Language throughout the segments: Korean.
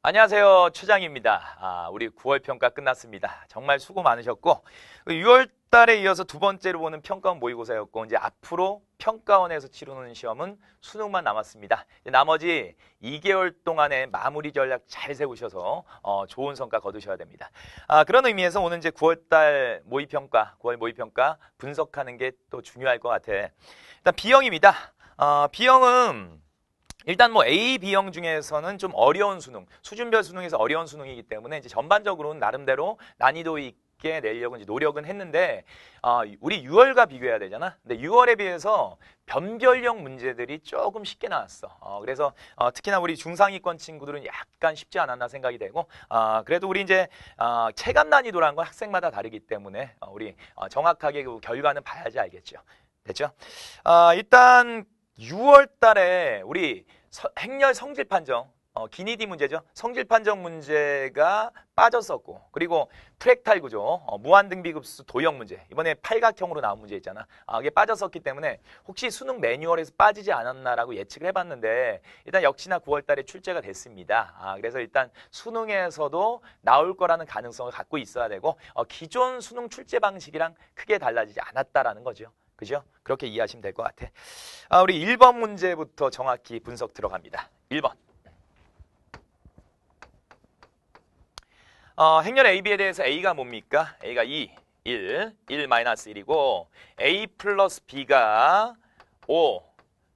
안녕하세요. 최장입니다. 아, 우리 9월 평가 끝났습니다. 정말 수고 많으셨고 6월 달에 이어서 두 번째로 보는 평가원 모의고사였고 이제 앞으로 평가원에서 치르는 시험은 수능만 남았습니다. 나머지 2개월 동안의 마무리 전략 잘 세우셔서 어, 좋은 성과 거두셔야 됩니다. 아, 그런 의미에서 오늘 이제 9월달 모의평가, 9월 모의평가 분석하는 게 또 중요할 것 같아. 일단 B형입니다. 아, B형은 일단 뭐 A, B형 중에서는 좀 어려운 수능, 수준별 수능에서 어려운 수능이기 때문에 이제 전반적으로는 나름대로 난이도 있게 내려고 이제 노력은 했는데 어, 우리 6월과 비교해야 되잖아. 근데 6월에 비해서 변별형 문제들이 조금 쉽게 나왔어. 어, 그래서 어, 특히나 우리 중상위권 친구들은 약간 쉽지 않았나 생각이 되고 어, 그래도 우리 이제 어, 체감 난이도라는 건 학생마다 다르기 때문에 어, 우리 어, 정확하게 그 결과는 봐야지 알겠죠. 됐죠? 어, 일단 6월 달에 우리 행렬 성질 판정, 어, 기니디 문제죠. 성질 판정 문제가 빠졌었고, 그리고 프랙탈 구조, 어, 무한등비급수 도형 문제, 이번에 팔각형으로 나온 문제 있잖아. 아, 이게 빠졌었기 때문에 혹시 수능 매뉴얼에서 빠지지 않았나라고 예측을 해봤는데, 일단 역시나 9월달에 출제가 됐습니다. 아, 그래서 일단 수능에서도 나올 거라는 가능성을 갖고 있어야 되고, 어, 기존 수능 출제 방식이랑 크게 달라지지 않았다라는 거죠. 그죠? 그렇게 이해하시면 될 것 같아. 아, 우리 1번 문제부터 정확히 분석 들어갑니다. 1번. 어, 행렬 AB에 대해서 A가 뭡니까? A가 2, 1, 1 1이고 A 플러스 B가 5,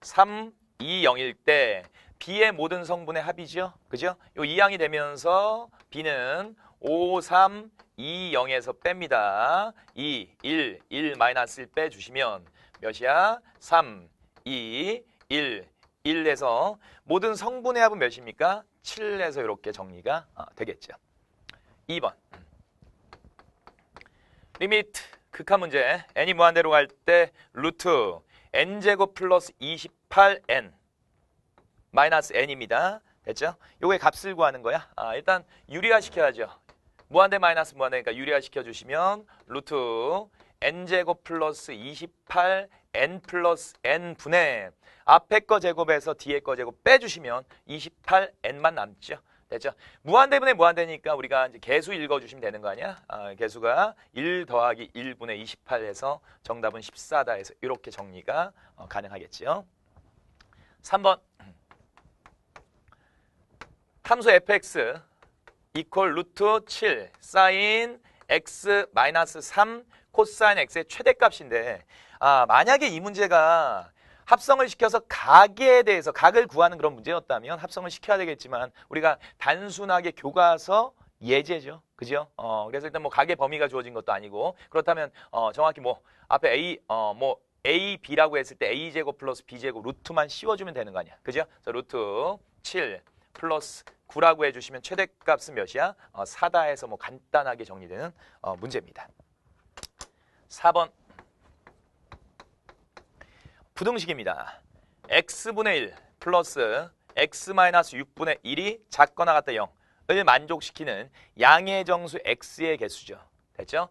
3, 2, 0일 때 B의 모든 성분의 합이죠. 그죠? 이 2항이 되면서 B는 5, 3, 2, 0에서 뺍니다. 2, 1, 1 마이너스 1 빼주시면 몇이야? 3, 2, 1, 1에서 모든 성분의 합은 몇입니까? 7에서 이렇게 정리가 아, 되겠죠. 2번 리미트 극한 문제 n이 무한대로 갈 때 루트 n제곱 플러스 28n 마이너스 n입니다. 됐죠? 요거의 값을 구하는 거야. 아, 일단 유리화 시켜야죠. 무한대 마이너스 무한대니까 그러니까 유리화시켜 주시면 루트 n제곱 플러스 28 n 플러스 n 분의 앞에 거 제곱에서 뒤에 거 제곱 빼주시면 28n만 남죠. 됐죠? 무한대분의 무한대니까 우리가 이제 개수 읽어주시면 되는 거 아니야? 아, 개수가 1 더하기 1분의 28에서 정답은 14다 해서 이렇게 정리가 어, 가능하겠죠 3번 탐수 fx 이퀄 루트 7 사인 x 마이너스 3 코사인 x의 최대값인데 아 만약에 이 문제가 합성을 시켜서 각에 대해서 각을 구하는 그런 문제였다면 합성을 시켜야 되겠지만 우리가 단순하게 교과서 예제죠. 그죠? 어, 그래서 일단 뭐 각의 범위가 주어진 것도 아니고 그렇다면 어, 정확히 뭐 앞에 A 어, 뭐 A, B라고 했을 때 A제곱 플러스 B제곱 루트만 씌워주면 되는 거 아니야. 그죠? 그래서 루트 7 플러스 9라고 해주시면 최대값은 몇이야? 어, 4다 해서 뭐 간단하게 정리되는 어, 문제입니다. 4번 부등식입니다. x분의 1 플러스 x-6분의 1이 작거나 같다 0을 만족시키는 양의 정수 x의 개수죠. 됐죠?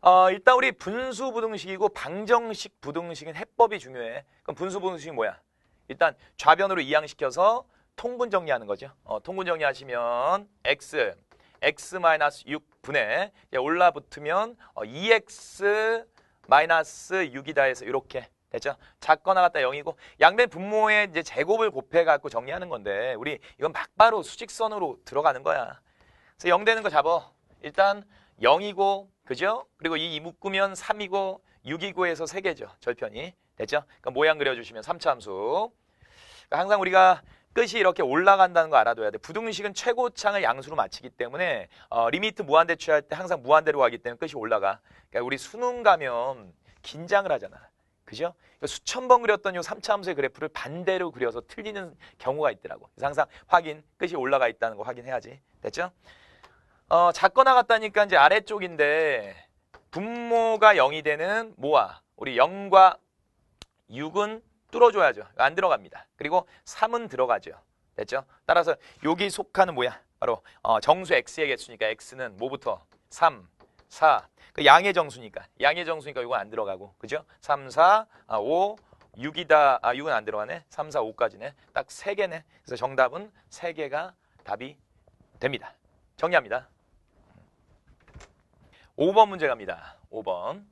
어, 일단 우리 분수 부등식이고 방정식 부등식은 해법이 중요해. 그럼 분수 부등식이 뭐야? 일단 좌변으로 이항시켜서 통분 정리하는 거죠. 어, 통분 정리하시면 x x 마이너스 6분에 올라붙으면 어, 2x e 마이너스 6이다 해서 이렇게 됐죠? 작거나 같다 0이고 양변 분모의 이제 제곱을 곱해 갖고 정리하는 건데 우리 이건 막바로 수직선으로 들어가는 거야. 그래서 0 되는 거 잡어. 일단 0이고 그죠? 그리고 이 묶으면 3이고 6이고 해서 3개죠. 절편이. 됐죠? 그러니까 모양 그려주시면 3차 함수. 그러니까 항상 우리가 끝이 이렇게 올라간다는 거 알아둬야 돼. 부등식은 최고창을 양수로 맞히기 때문에 어, 리미트 무한대 취할 때 항상 무한대로 가기 때문에 끝이 올라가. 그러니까 우리 수능 가면 긴장을 하잖아. 그죠? 그러니까 수천 번 그렸던 요 3차 함수의 그래프를 반대로 그려서 틀리는 경우가 있더라고. 그래서 항상 확인, 끝이 올라가 있다는 거 확인해야지. 됐죠? 어, 작거 나갔다니까 이제 아래쪽인데 분모가 0이 되는 모아. 우리 0과 6은 뚫어줘야죠. 안 들어갑니다. 그리고 3은 들어가죠. 됐죠? 따라서 여기 속하는 뭐야? 바로 어, 정수 x의 개수니까 x는 뭐부터? 3, 4. 그 양의 정수니까. 양의 정수니까 이건 안 들어가고. 그죠? 3, 4, 아, 5, 6이다. 아, 6은 안 들어가네. 3, 4, 5까지네. 딱 3개네. 그래서 정답은 3개가 답이 됩니다. 정리합니다. 5번 문제 갑니다. 5번.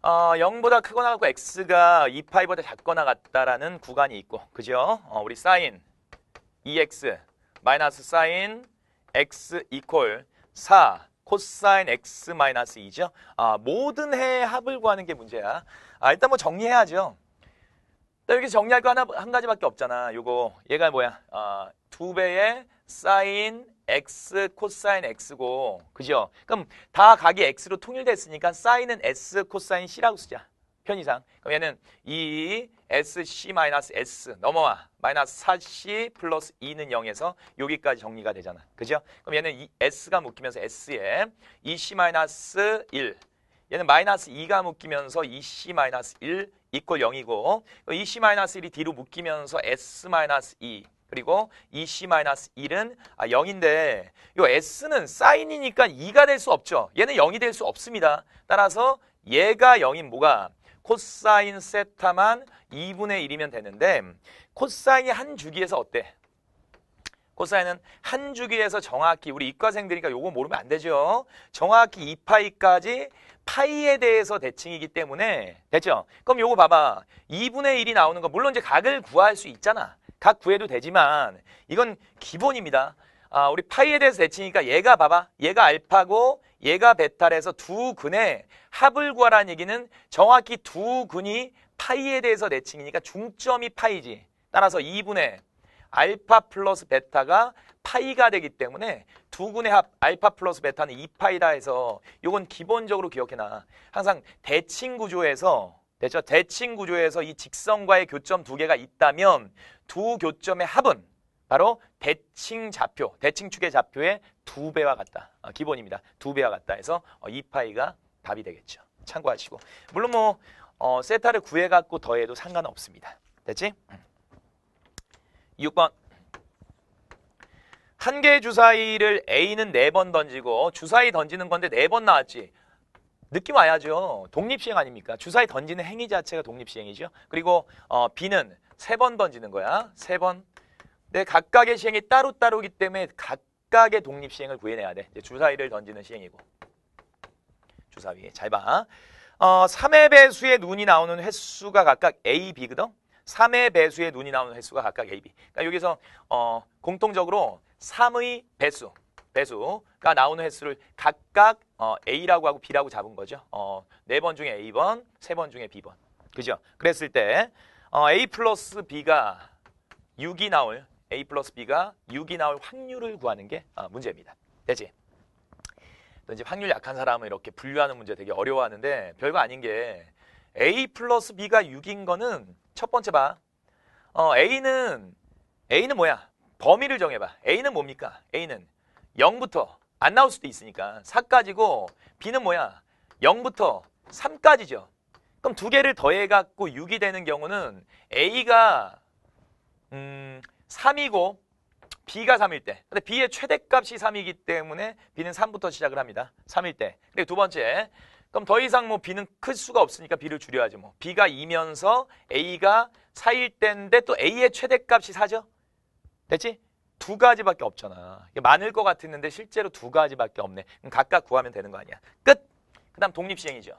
어, 0보다 크거나 같고 x가 2파이보다 작거나 같다라는 구간이 있고 그죠? 어, 우리 사인 EX 마이너스 사인 X 이퀄 4 코사인 X 마이너스 2죠. 아, 모든 해의 합을 구하는 게 문제야. 아, 일단 뭐 정리해야죠. 여기 정리할 거 하나 한 가지밖에 없잖아. 요거 얘가 뭐야? 아, 두 배의 사인 x 코사인 x고 그죠? 그럼 다 각이 x로 통일됐으니까 사인은 s 코사인 c라고 쓰자. 편의상. 그럼 얘는 2 e sc 마이너스 s 넘어와. 마이너스 4c 플러스 2는 0에서 여기까지 정리가 되잖아. 그죠? 그럼 얘는 s가 묶이면서 s에 2c e 마이너스 1 얘는 마이너스 2가 묶이면서 2c e 마이너스 1 이꼴 0이고 2c 마이너스 1이 뒤로 묶이면서 s 마이너스 2 그리고 이 C-1은 아, 0인데 이 S는 사인이니까 2가 될 수 없죠. 얘는 0이 될 수 없습니다. 따라서 얘가 0인 뭐가 코사인 세타만 2분의 1이면 되는데 코사인이 한 주기에서 어때? 코사인은 한 주기에서 정확히 우리 이과생들이니까 요거 모르면 안 되죠. 정확히 2파이까지 파이에 대해서 대칭이기 때문에 됐죠? 그럼 요거 봐봐. 2분의 1이 나오는 거 물론 이제 각을 구할 수 있잖아. 각 구해도 되지만 이건 기본입니다. 아, 우리 파이에 대해서 대칭이니까 얘가 봐봐. 얘가 알파고 얘가 베타래서두 근의 합을 구하라는 얘기는 정확히 두 근이 파이에 대해서 대칭이니까 중점이 파이지. 따라서 2분의 알파 플러스 베타가 파이가 되기 때문에 두 군의 합 알파 플러스 베타는 2파이다 해서 이건 기본적으로 기억해놔. 항상 대칭 구조에서 됐죠? 대칭 구조에서 이 직선과의 교점 두 개가 있다면 두 교점의 합은 바로 대칭 좌표, 대칭 축의 좌표의 두 배와 같다. 어, 기본입니다. 두 배와 같다 해서 어, 2파이가 답이 되겠죠. 참고하시고. 물론 뭐 어, 세타를 구해갖고 더해도 상관 없습니다. 됐지? 6번 음. 한 개의 주사위를 A는 네 번 던지고 주사위 던지는 건데 네 번 나왔지. 느낌 와야죠. 독립시행 아닙니까? 주사위 던지는 행위 자체가 독립시행이죠. 그리고 어, B는 세 번 던지는 거야. 세 번. 근 각각의 시행이 따로따로기 때문에 각각의 독립시행을 구해내야 돼. 주사위를 던지는 시행이고. 주사위. 잘 봐. 어, 3의 배수의 눈이 나오는 횟수가 각각 A, B거든? 3의 배수의 눈이 나오는 횟수가 각각 A, B. 그러니까 여기서 어, 공통적으로 3의 배수, 배수가 나오는 횟수를 각각 어, A라고 하고 B라고 잡은 거죠. 어, 네 번 중에 A번, 세 번 중에 B번. 그죠? 그랬을 때 어, A 플러스 B가 6이 나올 A 플러스 B가 6이 나올 확률을 구하는 게 어, 문제입니다. 되지? 이제 확률 약한 사람은 이렇게 분류하는 문제 되게 어려워하는데 별거 아닌 게 A 플러스 B가 6인 거는 첫 번째 봐. 어, A는 A는 뭐야? 범위를 정해봐. A는 뭡니까? A는 0부터 안 나올 수도 있으니까 4까지고 B는 뭐야? 0부터 3까지죠. 그럼 두 개를 더해갖고 6이 되는 경우는 A가 음, 3이고 B가 3일 때. 근데 B의 최대값이 3이기 때문에 B는 3부터 시작을 합니다. 3일 때. 그리고 두 번째. 그럼 더 이상 뭐 B는 클 수가 없으니까 B를 줄여야지 뭐. B가 2면서 A가 4일 때인데 또 A의 최대값이 4죠. 됐지? 두 가지밖에 없잖아. 많을 것 같았는데 실제로 두 가지밖에 없네. 각각 구하면 되는 거 아니야. 끝! 그 다음 독립시행이죠.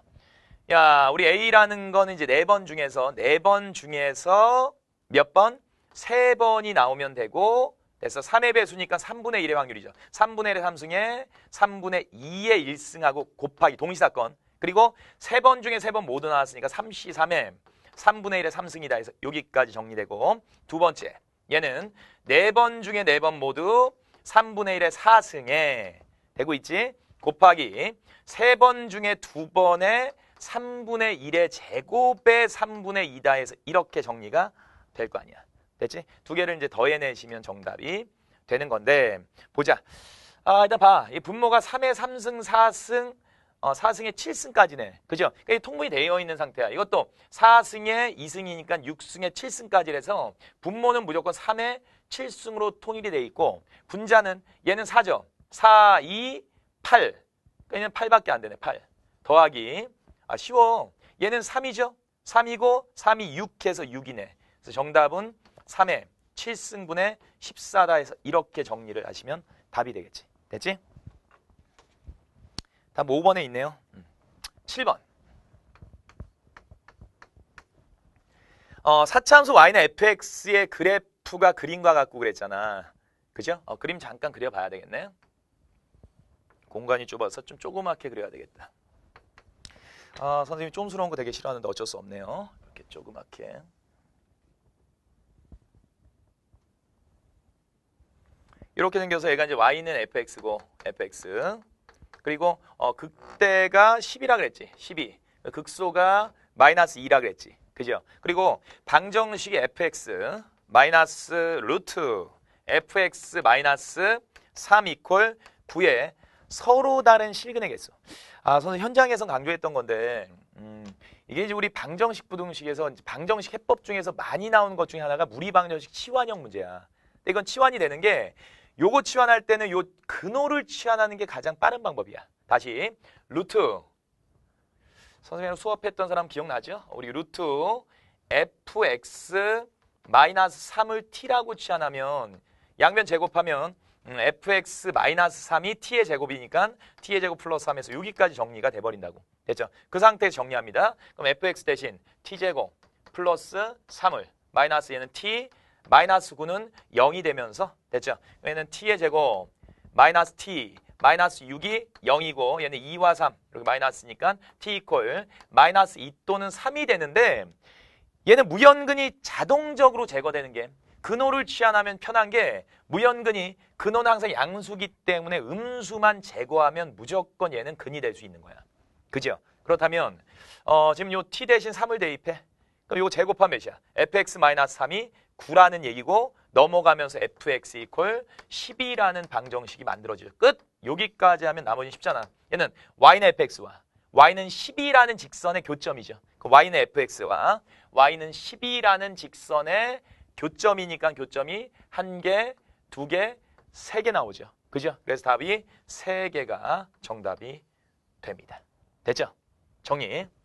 야, 우리 A라는 거는 이제 네 번 중에서, 네 번 중에서 몇 번? 세 번이 나오면 되고, 그래서 3의 배수니까 3분의 1의 확률이죠. 3분의 1의 3승에 3분의 2의 1승하고 곱하기 동시사건. 그리고 세 번 중에 세 번 모두 나왔으니까 3시3 m 3분의 1의 3승이다 해서 여기까지 정리되고 두 번째 얘는 네 번 중에 네 번 모두 3분의 1의 4승에 되고 있지? 곱하기 세 번 중에 두번의 3분의 1의 제곱의 3분의 2다 해서 이렇게 정리가 될 거 아니야. 됐지? 두 개를 이제 더해내시면 정답이 되는 건데 보자. 아, 일단 봐. 이 분모가 3의 3승 4승 어, 4승에 7승까지네. 그죠? 그러니까 통분이 되어 있는 상태야. 이것도 4승에 2승이니까 6승에 7승까지 래서 분모는 무조건 3에 7승으로 통일이 돼 있고 분자는 얘는 4죠. 4, 2, 8. 얘는 8밖에 안 되네. 8. 더하기. 아 쉬워. 얘는 3이죠. 3이고 3이 6해서 6이네. 그래서 정답은 3에 7승분의 14다 해서 이렇게 정리를 하시면 답이 되겠지. 됐지? 답 5번에 뭐 있네요. 7번. 음. 어, 사차함수 y나 fx의 그래프가 그림과 같고 그랬잖아. 그죠? 어, 그림 잠깐 그려봐야 되겠네. 공간이 좁아서 좀 조그맣게 그려야 되겠다. 아, 선생님이 쫌스러운 거 되게 싫어하는데 어쩔 수 없네요. 이렇게 조그맣게. 이렇게 생겨서 얘가 이제 y는 fx고 fx 그리고 어, 극대가 10이라 그랬지. 12. 극소가 마이너스 2라 그랬지. 그죠? 그리고 방정식의 fx 마이너스 루트 fx 마이너스 3 이퀄 9의 서로 다른 실근의 개수. 아, 저는 현장에서 강조했던 건데 음, 이게 이제 우리 방정식 부등식에서 방정식 해법 중에서 많이 나오는 것 중에 하나가 무리방정식 치환형 문제야. 근데 이건 치환이 되는 게 요거 치환할 때는 요 근호를 치환하는 게 가장 빠른 방법이야. 다시 루트 선생님 수업했던 사람 기억나죠? 우리 루트 fx 마이너스 3을 t라고 치환하면 양변 제곱하면 음, fx 마이너스 3이 t의 제곱이니까 t의 제곱 플러스 3에서 여기까지 정리가 돼버린다고 됐죠? 그 상태에서 정리합니다. 그럼 fx 대신 t제곱 플러스 3을 마이너스 얘는 t 마이너스 9는 0이 되면서 됐죠? 얘는 t의 제곱 마이너스 t 마이너스 6이 0이고 얘는 2와 3 이렇게 마이너스니까 t 이퀄 마이너스 2 또는 3이 되는데 얘는 무연근이 자동적으로 제거되는 게 근호를 취안하면 편한 게 무연근이 근호는 항상 양수기 때문에 음수만 제거하면 무조건 얘는 근이 될 수 있는 거야. 그죠? 그렇다면 어, 지금 요 t 대신 3을 대입해. 그럼 요거 제곱하면 몇이야? fx-3이 9라는 얘기고 넘어가면서 fx 이퀄 1 2라는 방정식이 만들어지죠. 끝! 여기까지 하면 나머지는 쉽잖아. 얘는 y는 fx와 y는 1 2라는 직선의 교점이죠. 그 y는 fx와 y는 1 2라는 직선의 교점이니까 교점이 한 개, 두 개, 세 개 나오죠. 그죠? 그래서 답이 세개가 정답이 됩니다. 됐죠? 정리.